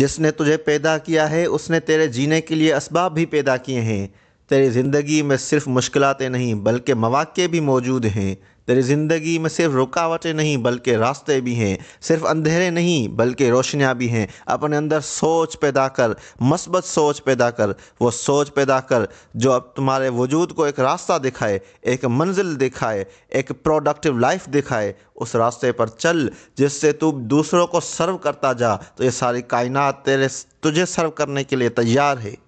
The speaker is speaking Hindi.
जिसने तुझे पैदा किया है उसने तेरे जीने के लिए इसबाब भी पैदा किए हैं तेरी ज़िंदगी में सिर्फ मुश्किलें नहीं बल्कि मौाक़े भी मौजूद हैं तेरी ज़िंदगी में सिर्फ रुकावटें नहीं बल्कि रास्ते भी हैं सिर्फ अंधेरे नहीं बल्कि रोशनियाँ भी हैं अपने अंदर सोच पैदा कर मस्बत सोच पैदा कर वो सोच पैदा कर जो अब तुम्हारे वजूद को एक रास्ता दिखाए एक मंजिल दिखाए एक प्रोडक्टिव लाइफ दिखाए उस रास्ते पर चल जिससे तू दूसरों को सर्व करता जा तो ये सारी कायनात तेरे तुझे सर्व करने के लिए तैयार है